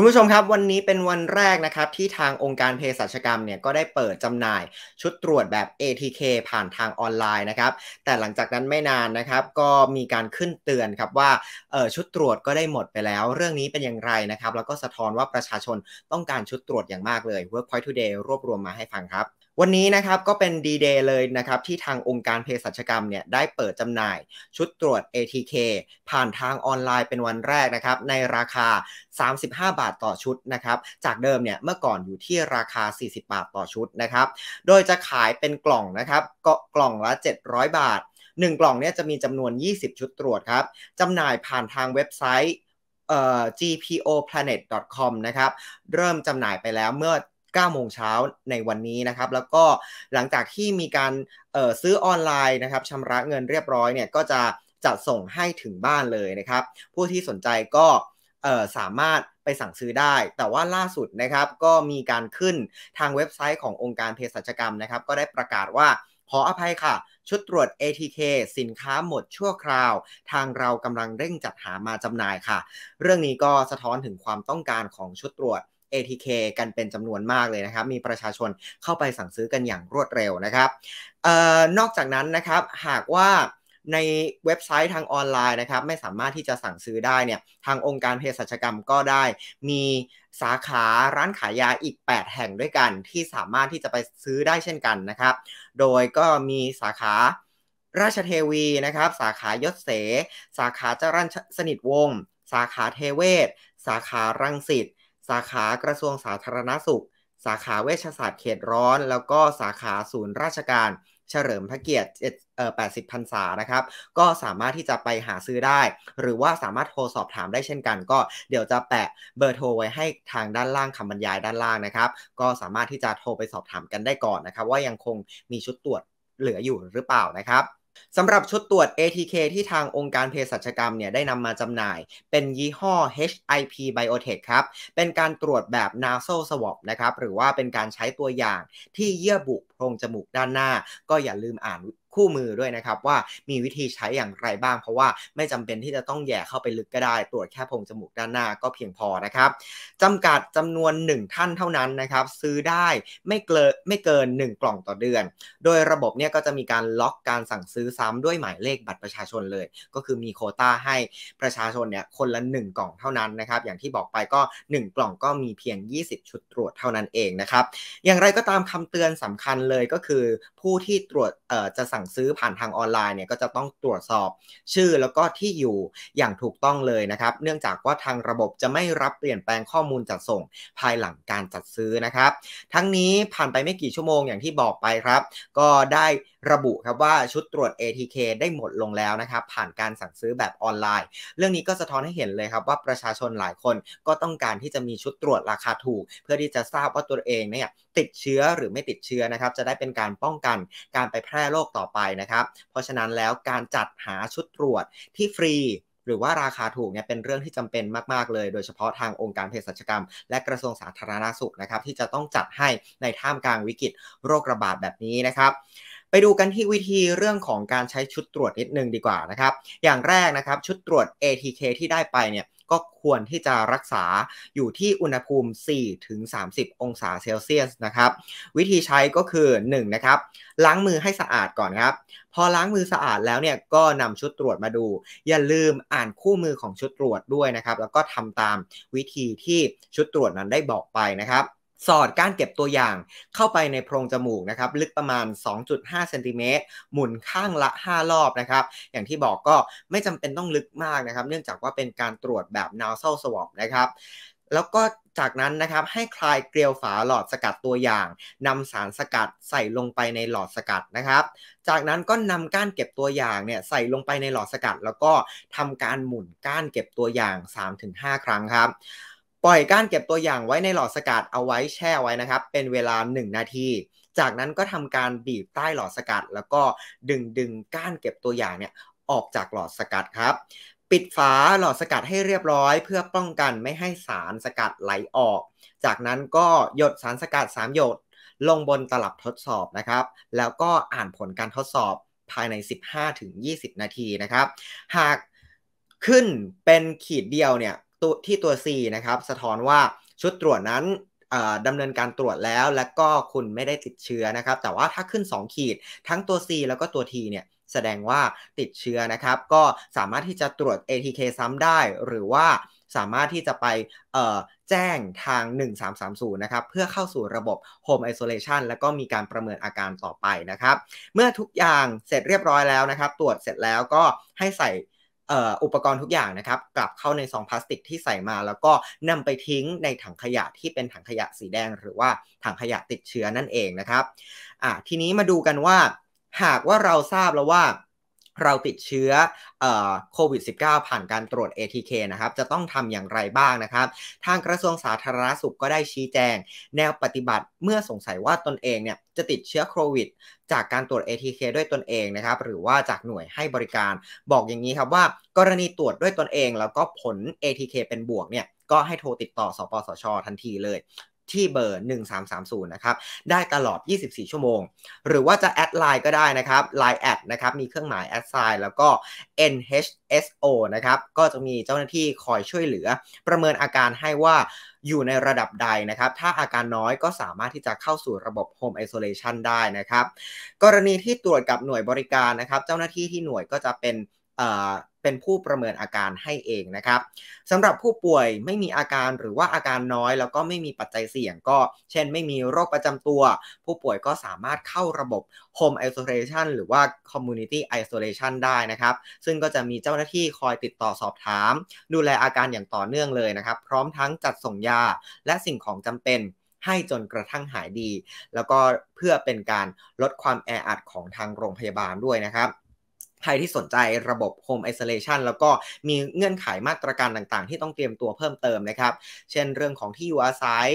คุณผู้ชมครับวันนี้เป็นวันแรกนะครับที่ทางองค์การเภสัชกรรมเนี่ยก็ได้เปิดจำหน่ายชุดตรวจแบบ ATK ผ่านทางออนไลน์นะครับ แต่หลังจากนั้นไม่นานนะครับก็มีการขึ้นเตือนครับว่าชุดตรวจก็ได้หมดไปแล้ว เรื่องนี้เป็นอย่างไรนะครับแล้วก็สะท้อนว่าประชาชนต้องการชุดตรวจอย่างมากเลย Work Point Today รวบรวมมาให้ฟังครับวันนี้นะครับก็เป็นดีเดย์เลยนะครับที่ทางองค์การเภสัชกรรมเนี่ยได้เปิดจำหน่ายชุดตรวจ ATK ผ่านทางออนไลน์เป็นวันแรกนะครับในราคา 35 บาทต่อชุดนะครับจากเดิมเนี่ยเมื่อก่อนอยู่ที่ราคา 40 บาทต่อชุดนะครับโดยจะขายเป็นกล่องนะครับกล่องละ700 บาท 1 กล่องเนี่ยจะมีจำนวน 20 ชุดตรวจครับจำหน่ายผ่านทางเว็บไซต์ gpoplanet.com นะครับเริ่มจำหน่ายไปแล้วเมื่อ9โมงเช้าในวันนี้นะครับแล้วก็หลังจากที่มีการซื้อออนไลน์นะครับชำระเงินเรียบร้อยเนี่ยก็จะจัดส่งให้ถึงบ้านเลยนะครับผู้ที่สนใจก็สามารถไปสั่งซื้อได้ แต่ว่าล่าสุดนะครับก็มีการขึ้นทางเว็บไซต์ขององค์การเภสัชกรรมนะครับก็ได้ประกาศว่าขออภัยค่ะชุดตรวจ ATK สินค้าหมดชั่วคราว ทางเรากำลังเร่งจัดหามาจำหน่ายค่ะ เรื่องนี้ก็สะท้อนถึงความต้องการของชุดตรวจ ATK กันเป็นจำนวนมากเลยนะครับมีประชาชนเข้าไปสั่งซื้อกันอย่างรวดเร็วนะครับออนอกจากนั้นนะครับหากว่าในเว็บไซต์ทางออนไลน์นะครับ ไม่สามารถที่จะสั่งซื้อได้เนี่ยทางองค์การเภสัชกรรมก็ได้ มีสาขาร้านขายยาอีก 8 แห่งด้วยกัน ที่สามารถที่จะไปซื้อได้เช่นกันนะครับ โดยก็มีสาขาราชเทวีนะครับสาขายศเส สาขาจรัญสนิทวงศ์สาขาเทเวศ สาขารังสิตสาขากระทรวงสาธารณสุข สาขาเวชศาสตร์เขตร้อน แล้วก็สาขาศูนย์ราชการเฉลิมพระเกียรติ80พรรษานะครับ ก็สามารถที่จะไปหาซื้อได้ หรือว่าสามารถโทรสอบถามได้เช่นกัน ก็เดี๋ยวจะแปะเบอร์โทรไว้ให้ทางด้านล่างคำบรรยายด้านล่างนะครับ ก็สามารถที่จะโทรไปสอบถามกันได้ก่อนนะครับ ว่ายังคงมีชุดตรวจเหลืออยู่หรือเปล่านะครับสำหรับชุดตรวจ ATK ที่ทางองค์การเภสัชกรรมเนี่ยได้นำมาจำหน่าย เป็นยี่ห้อ HIP Biotech ครับ เป็นการตรวจแบบ nasal swab นะครับ หรือว่าเป็นการใช้ตัวอย่าง ที่เยื่อบุโพรงจมูกด้านหน้า ก็อย่าลืมอ่านคู่มือด้วยนะครับว่ามีวิธีใช้อย่างไรบ้าง เพราะว่าไม่จำเป็นที่จะต้องแย่เข้าไปลึกก็ได้ ตรวจแค่โพรงจมูกด้านหน้าก็เพียงพอนะครับจำกัดจำนวน 1 ท่านเท่านั้นนะครับซื้อได้ไม่เกินไม่เกิน 1 กล่องต่อเดือน โดยระบบเนี่ยก็จะมีการล็อกการสั่งซื้อซ้ำด้วยหมายเลขบัตรประชาชนเลย ก็คือมีโคต้าให้ประชาชนเนี่ยคนละ 1 กล่องเท่านั้นนะครับอย่างที่บอกไปก็ 1 กล่องก็มีเพียง 20ชุดตรวจเท่านั้นเองนะครับอย่างไรก็ตามคำเตือนสำคัญเลยก็คือผู้ที่ตรวจจะสั่งสั่งซื้อผ่านทางออนไลน์เนี่ยก็จะต้องตรวจสอบชื่อแล้วก็ที่อยู่อย่างถูกต้องเลยนะครับ เนื่องจากว่าทางระบบจะไม่รับเปลี่ยนแปลงข้อมูลจัดส่งภายหลังการจัดซื้อนะครับ ทั้งนี้ผ่านไปไม่กี่ชั่วโมงอย่างที่บอกไปครับก็ได้ระบุครับว่าชุดตรวจ ATK ได้หมดลงแล้วนะครับ ผ่านการสั่งซื้อแบบออนไลน์ เรื่องนี้ก็สะท้อนให้เห็นเลยครับ ว่าประชาชนหลายคนก็ต้องการที่จะมีชุดตรวจราคาถูก เพื่อที่จะทราบว่าตัวเองเนี่ยติดเชื้อหรือไม่ติดเชื้อนะครับจะได้เป็นการป้องกันการไปแพร่โรคต่อไปนะครับเพราะฉะนั้นแล้วการจัดหาชุดตรวจที่ฟรี หรือว่าราคาถูกเนี่ยเป็นเรื่องที่จำเป็นมาก ๆ เลย โดยเฉพาะทางองค์การเภสัชกรรม และกระทรวงสาธารณาสุขนะครับ ที่จะต้องจัดให้ในท่ามกลางวิกฤตโรคระบาดแบบนี้นะครับไปดูกันที่วิธีเรื่องของการใช้ชุดตรวจนิดนึงดีกว่านะครับอย่างแรกนะครับชุดตรวจ ATK ที่ได้ไปเนี่ยก็ควรที่จะรักษาอยู่ที่อุณหภูมิ4-30 องศาเซลเซียสนะครับ วิธีใช้ก็คือ 1 นะครับล้างมือให้สะอาดก่อนครับ พอล้างมือสะอาดแล้วเนี่ยก็นำชุดตรวจมาดู อย่าลืมอ่านคู่มือของชุดตรวจด้วยนะครับ แล้วก็ทำตามวิธีที่ชุดตรวจนั้นได้บอกไปนะครับสอดก้านเก็บตัวอย่างเข้าไปในโพรงจมูกนะครับลึกประมาณ 2.5เซนติเมตรหมุนข้างละ 5 รอบนะครับ อย่างที่บอกก็ไม่จำเป็นต้องลึกมากนะครับ เนื่องจากว่าเป็นการตรวจแบบ nasal swab นะครับ แล้วก็จากนั้นนะครับให้คลายเกลียวฝาหลอดสกัดตัวอย่างนำสารสกัดใส่ลงไปในหลอดสกัดนะครับ จากนั้นก็นำก้านเก็บตัวอย่างเนี่ยใส่ลงไปในหลอดสกัด แล้วก็ทำการหมุนก้านเก็บตัวอย่าง 3-5 ครั้งครับปล่อยการเก็บตัวอย่างไว้ในหลอดสกัดเอาไว้แช่ไว้นะครับเป็นเวลา 1 นาที จากนั้นก็ทำการบีบใต้หลอดสกัด แล้วก็ดึงดึงก้านเก็บตัวอย่างเนี่ยออกจากหลอดสกัดครับ ปิดฝาหลอดสกัดให้เรียบร้อย เพื่อป้องกันไม่ให้สารสกัดไหลออก จากนั้นก็หยดสารสกัด 3 หยด ลงบนตลับทดสอบนะครับแล้วก็อ่านผลการทดสอบภายใน 15-20 นาทีนะครับหากขึ้นเป็นขีดเดียวเนี่ยตัวที่ตัว C นะครับ สะท้อนว่าชุดตรวจนั้นดำเนินการตรวจแล้ว และก็คุณไม่ได้ติดเชื้อนะครับ แต่ว่าถ้าขึ้น 2 ขีด ทั้งตัว C แล้วก็ตัว T เนี่ยแสดงว่าติดเชื้อนะครับ ก็สามารถที่จะตรวจ ATK ซ้ำได้ หรือว่าสามารถที่จะไปแจ้งทาง 1330 นะครับ เพื่อเข้าสู่ระบบ Home Isolation แล้วก็มีการประเมินอาการต่อไปนะครับ เมื่อทุกอย่างเสร็จเรียบร้อยแล้วนะครับ ตรวจเสร็จแล้วก็ให้ใส่อุปกรณ์ทุกอย่างนะครับ กลับเข้าในซองพลาสติกที่ใส่มา แล้วก็นำไปทิ้งในถังขยะที่เป็นถังขยะสีแดง หรือว่าถังขยะติดเชื้อนั่นเองนะครับทีนี้มาดูกันว่า หากว่าเราทราบแล้วว่าเราติดเชื้อโควิด -19 ผ่านการตรวจ ATK นะครับ จะต้องทำอย่างไรบ้างนะครับ ทางกระทรวงสาธารณสุขก็ได้ชี้แจง แนวปฏิบัติเมื่อสงสัยว่าตนเองเนี่ยจะติดเชื้อโควิด จากการตรวจ ATK ด้วยตนเองนะครับ หรือว่าจากหน่วยให้บริการ บอกอย่างนี้ครับว่า กรณีตรวจด้วยตนเอง แล้วก็ผล ATK เป็นบวกเนี่ย ก็ให้โทรติดต่อ สปสช ทันทีเลยที่เบอร์ 1330นะครับ ได้ตลอด24 ชั่วโมง หรือว่าจะแอดไลน์ก็ได้นะครับ Line แอด นะครับ มีเครื่องหมายแอดไซน์แล้วก็ NHSO นะครับ ก็จะมีเจ้าหน้าที่คอยช่วยเหลือ ประเมินอาการให้ว่าอยู่ในระดับใดนะครับ ถ้าอาการน้อยก็สามารถที่จะเข้าสู่ระบบ Home Isolation ได้นะครับ กรณีที่ตรวจกับหน่วยบริการนะครับ เจ้าหน้าที่ที่หน่วยก็จะเป็นเป็นผู้ประเมินอาการให้เองนะครับสำหรับผู้ป่วยไม่มีอาการหรือว่าอาการน้อย แล้วก็ไม่มีปัจจัยเสี่ยง ก็เช่นไม่มีโรคประจำตัว ผู้ป่วยก็สามารถเข้าระบบ Home Isolation หรือว่า Community Isolation ได้นะครับ ซึ่งก็จะมีเจ้าหน้าที่คอยติดต่อสอบถาม ดูแลอาการอย่างต่อเนื่องเลยนะครับ พร้อมทั้งจัดส่งยาและสิ่งของจำเป็นให้จนกระทั่งหายดี แล้วก็เพื่อเป็นการลดความแออัดของทางโรงพยาบาลด้วยนะครับใครที่สนใจระบบ Home Isolation แล้วก็มีเงื่อนไขมาตรการต่างๆ ที่ต้องเตรียมตัวเพิ่มเติมนะครับ เช่นเรื่องของที่อยู่อาศัย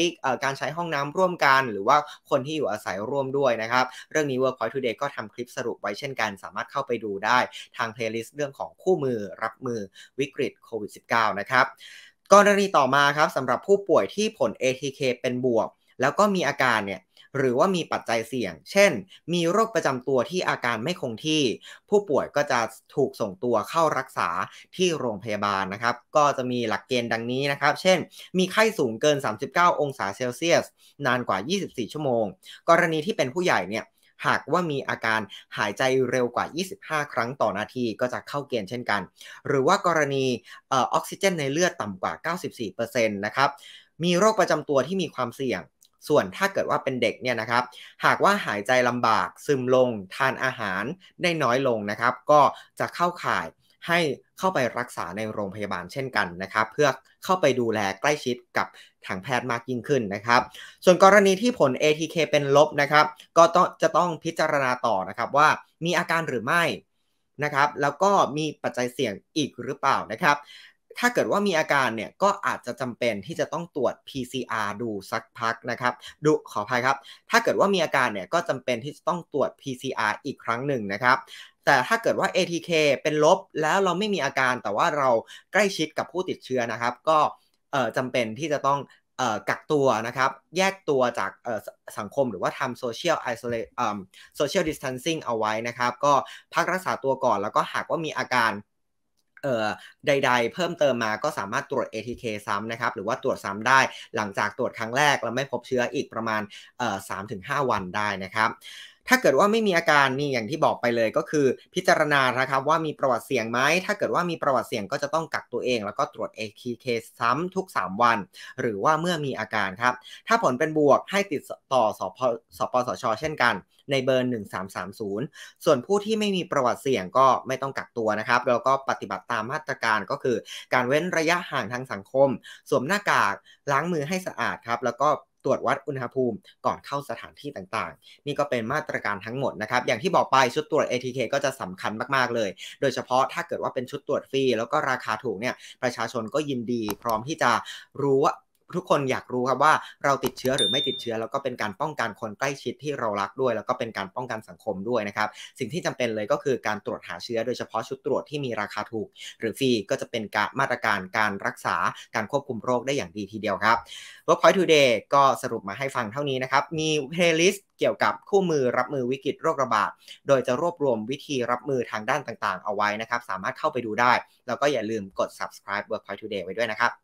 การใช้ห้องน้ำร่วมกัน หรือว่าคนที่อยู่อาศัยร่วมด้วยนะครับเรื่องนี้ Workpoint Today ก็ทำคลิปสรุปไว้เช่นกันสามารถเข้าไปดูได้ทางเพลย์ลิสต์เรื่องของคู่มือรับมือวิกฤตโควิด -19 นะครับกรณีต่อมาครับสำหรับผู้ป่วยที่ผล ATK เป็นบวก แล้วก็มีอาการเนี่ยหรือว่ามีปัจจัยเสี่ยง เช่น มีโรคประจำตัวที่อาการไม่คงที่ ผู้ป่วยก็จะถูกส่งตัวเข้ารักษาที่โรงพยาบาลนะครับ ก็จะมีหลักเกณฑ์ดังนี้นะครับ เช่น มีไข้สูงเกิน 39 องศาเซลเซียส นานกว่า 24 ชั่วโมง กรณีที่เป็นผู้ใหญ่เนี่ย หากว่ามีอาการหายใจเร็วกว่า 25 ครั้งต่อนาที ก็จะเข้าเกณฑ์เช่นกัน หรือว่ากรณีออกซิเจน ในเลือดต่ำกว่า 94%นะครับ มีโรคประจำตัวที่มีความเสี่ยงส่วนถ้าเกิดว่าเป็นเด็กเนี่ยนะครับ หากว่าหายใจลำบากซึมลงทานอาหารได้น้อยลงนะครับก็จะเข้าข่ายให้เข้าไปรักษาในโรงพยาบาลเช่นกันนะครับเพื่อเข้าไปดูแลใกล้ชิดกับทางแพทย์มากยิ่งขึ้นนะครับ ส่วนกรณีที่ผล ATK เป็นลบนะครับก็ต้องจะต้องพิจารณาต่อนะครับว่ามีอาการหรือไม่นะครับแล้วก็มีปัจจัยเสี่ยงอีกหรือเปล่านะครับถ้าเกิดว่ามีอาการเนี่ยก็อาจจะจำเป็นที่จะต้องตรวจ PCR ดูสักพักนะครับ ดูขออภัยครับ ถ้าเกิดว่ามีอาการเนี่ยก็จำเป็นที่จะต้องตรวจ PCR อีกครั้งหนึ่งนะครับ แต่ถ้าเกิดว่า ATK เป็นลบแล้วเราไม่มีอาการแต่ว่าเราใกล้ชิดกับผู้ติดเชื้อนะครับ ก็จำเป็นที่จะต้องกักตัวนะครับแยกตัวจากสังคมหรือว่าทำโซเชียลไอโซเลโซเชียลดิสทันซิ่งเอาไว้นะครับ ก็พักรักษาตัวก่อนแล้วก็หากว่ามีอาการใดๆเพิ่มเติมมาก็สามารถตรวจ ATK ซ้ำนะครับหรือว่าตรวจซ้ำได้หลังจากตรวจครั้งแรก แล้วไม่พบเชื้ออีกประมาณ 3-5 วันได้นะครับถ้าเกิดว่าไม่มีอาการนี่อย่างที่บอกไปเลยก็คือ พิจารณานะครับว่ามีประวัติเสี่ยงไหมถ้าเกิดว่ามีประวัติเสี่ยงก็จะต้องกักตัวเองแล้วก็ตรวจเีเคซ้ำทุก3 วัน หรือว่าเมื่อมีอาการครับถ้าผลเป็นบวกให้ติดต่อสพสปสชเช่นกัน ในเบอร์1330 ส่วนผู้ที่ไม่มีประวัติเสี่ยงก็ไม่ต้องกักตัวนะครับ แล้วก็ปฏิบัติตามมาตรการก็คือการเว้นระยะห่างทางสังคมสวมหน้ากากล้างมือให้สะอาดครับแล้วก็ตรวจวัดอุณหภูมิก่อนเข้าสถานที่ต่างๆ นี่ก็เป็นมาตรการทั้งหมดนะครับอย่างที่บอกไปชุดตรวจ ATK ก็จะสำคัญมากๆเลย โดยเฉพาะถ้าเกิดว่าเป็นชุดตรวจฟรีแล้วก็ราคาถูกเนี่ยประชาชนก็ยินดีพร้อมที่จะรู้ว่าทุกคนอยากรู้ครับว่าเราติดเชื้อหรือไม่ติดเชื้อ แล้วก็เป็นการป้องกันคนใกล้ชิดที่เรารักด้วย แล้วก็เป็นการป้องกันสังคมด้วยนะครับสิ่งที่จำเป็นเลยก็คือการตรวจหาเชื้อโดยเฉพาะชุดตรวจที่มีราคาถูกหรือฟรีก็จะเป็นการมาตรการการรักษาการควบคุมโรคได้อย่างดีทีเดียวครับ Workpoint Today ก็สรุปมาให้ฟังเท่านี้นะครับมีเพลย์ลิสต์เกี่ยวกับคู่มือรับมือวิกฤตโรคระบาดโดยจะรวบรวมวิธีรับมือทางด้านต่างๆ เอาไว้นะครับสามารถเข้าไปดูได้ แล้วก็อย่าลืมกด subscribe Workpoint Today ไว้ด้วยนะครับ